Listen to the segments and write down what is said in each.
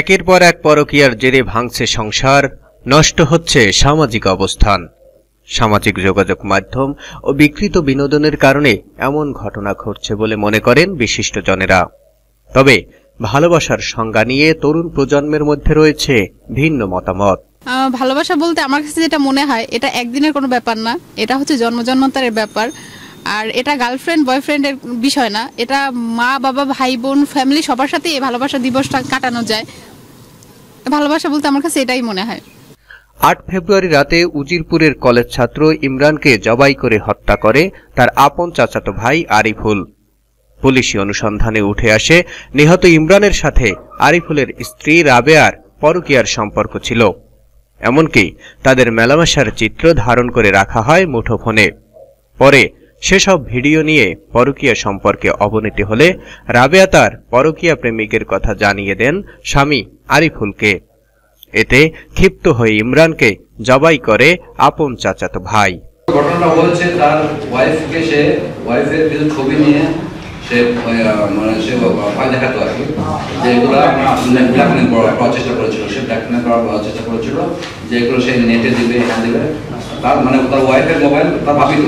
একের পর এক পরকিয়ার জেরে ভাঙছে সংসার নষ্ট হচ্ছে সামাজিক অবস্থান সামাজিক যোগাযোগ মাধ্যম ও বিকৃত বিনোদনের কারণে এমন ঘটনা ঘটছে বলে মনে করেন বিশিষ্টজনেরা তবে ভালোবাসার সংজ্ঞা নিয়ে তরুণ প্রজন্মের মধ্যে রয়েছে ভিন্ন মতামত ভালোবাসা বলতে আমার কাছে যেটা মনে হয় এটা একদিনের কোনো ব্যাপার না এটা হচ্ছে জন্মজন্মান্তরের ব্যাপার আর এটা গার্লফ্রেন্ড বয়ফ্রেন্ডের বিষয় না এটা মা বাবা ভাই বোন ফ্যামিলি সবার সাথে এই ভালোবাসা দিবসটা কাটানো যায় ভালোবাসা বলতে আমার কাছে এটাই মনে হয় আট ফেব্রুয়ারি রাতে উজিরপুরের কলেজ ছাত্র ইমরানকে জবাই করে হত্যা করে তার আপন চাচাতো ভাই আরিফুল পুলিশি অনুসন্ধানে উঠে আসে নিহত ইমরানের সাথে আরিফুলের স্ত্রী রাবেয়ার পরকিয়ার সম্পর্ক ছিল এমনকি তাদের মেলামেশার চিত্র ধারণ করে রাখা হয় মুঠোফোনে পরে সেসব ভিডিও নিয়ে পরকিয়া সম্পর্কে অবনতি হলে রাবেয়া তার পরকিয়া প্রেমিকের কথা জানিয়ে দেন স্বামী আরিফুলকে এতে ক্ষিপ্ত হয়ে ইমরানকে জবাই করে আপন চাচাত ভাই ঘটনা বলছে তার ওয়াইফকে সে ওয়াইফের কিছু ছবি নিয়ে সে মানে সে ভয় দেখাতো আর কি যে এগুলো ব্ল্যাকমেল মানে করার চেষ্টা করেছিল সে ব্ল্যাকমেল করার চেষ্টা করেছিল যে এগুলো সে নেটে দিবে হ্যাঁ দেবে তার মানে তার ওয়াইফের মোবাইল তার ভাবিত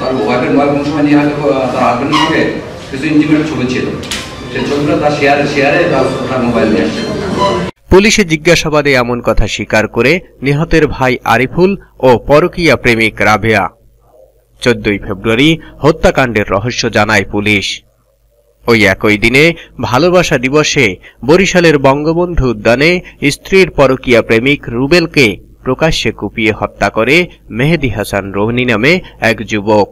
তার ওয়াইফের মোবাইল কোনো সময় নিয়ে হয়তো তার হাজব্যান্ডের সঙ্গে কিছু ইন্টিমেট ছবি ছিল সে ছবিটা তার শেয়ারে শেয়ারে তার মোবাইল নিয়ে আসছে পুলিশে জিজ্ঞাসাবাদে এমন কথা স্বীকার করে নিহতের ভাই আরিফুল ও পরকিয়া প্রেমিক রাবেয়া চোদ্দই ফেব্রুয়ারি হত্যাকাণ্ডের রহস্য জানায় পুলিশ ওই একই দিনে ভালোবাসা দিবসে বরিশালের বঙ্গবন্ধু উদ্যানে স্ত্রীর পরকিয়া প্রেমিক রুবেলকে প্রকাশ্যে কুপিয়ে হত্যা করে মেহেদি হাসান রোহনি নামে এক যুবক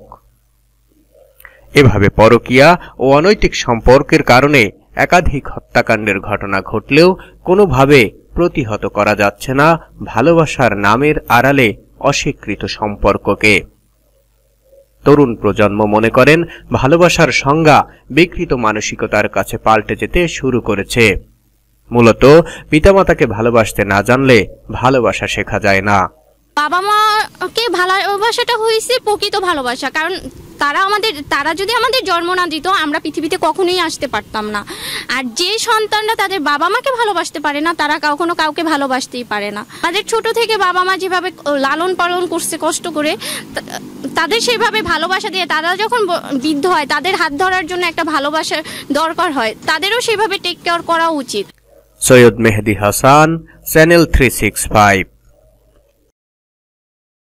এভাবে পরকিয়া ও অনৈতিক সম্পর্কের কারণে একাধিক হত্যাকাণ্ডের ঘটনা ঘটলেও কোনোভাবে প্রতিহত করা যাচ্ছে না ভালোবাসার নামের আড়ালে অস্বীকৃত সম্পর্ককে তরুণ প্রজন্ম মনে করেন ভালোবাসার সংজ্ঞা বিকৃত মানসিকতার কাছে পাল্টে যেতে শুরু করেছে মূলত পিতামাতাকে ভালোবাসতে না জানলে ভালোবাসা শেখা যায় না বাবা মাকে ভালোবাসাটা হয়েছে প্রকৃত ভালোবাসা কারণ তারা আমাদের তারা যদি আমাদের জন্ম না দিত আমরা পৃথিবীতে কখনোই আসতে পারতাম না আর যে সন্তানরা তাদের বাবা মাকে ভালোবাসতে পারে না তারা কখনো কাউকে ভালোবাসতেই পারে না তাদের ছোট থেকে বাবা মা যেভাবে লালন পালন করছে কষ্ট করে তাদের সেভাবে ভালোবাসা দিয়ে তারা যখন বৃদ্ধ হয় তাদের হাত ধরার জন্য একটা ভালোবাসার দরকার হয় তাদেরও সেভাবে টেক কেয়ার করা উচিত Syed Mehedi Hasan channel three six five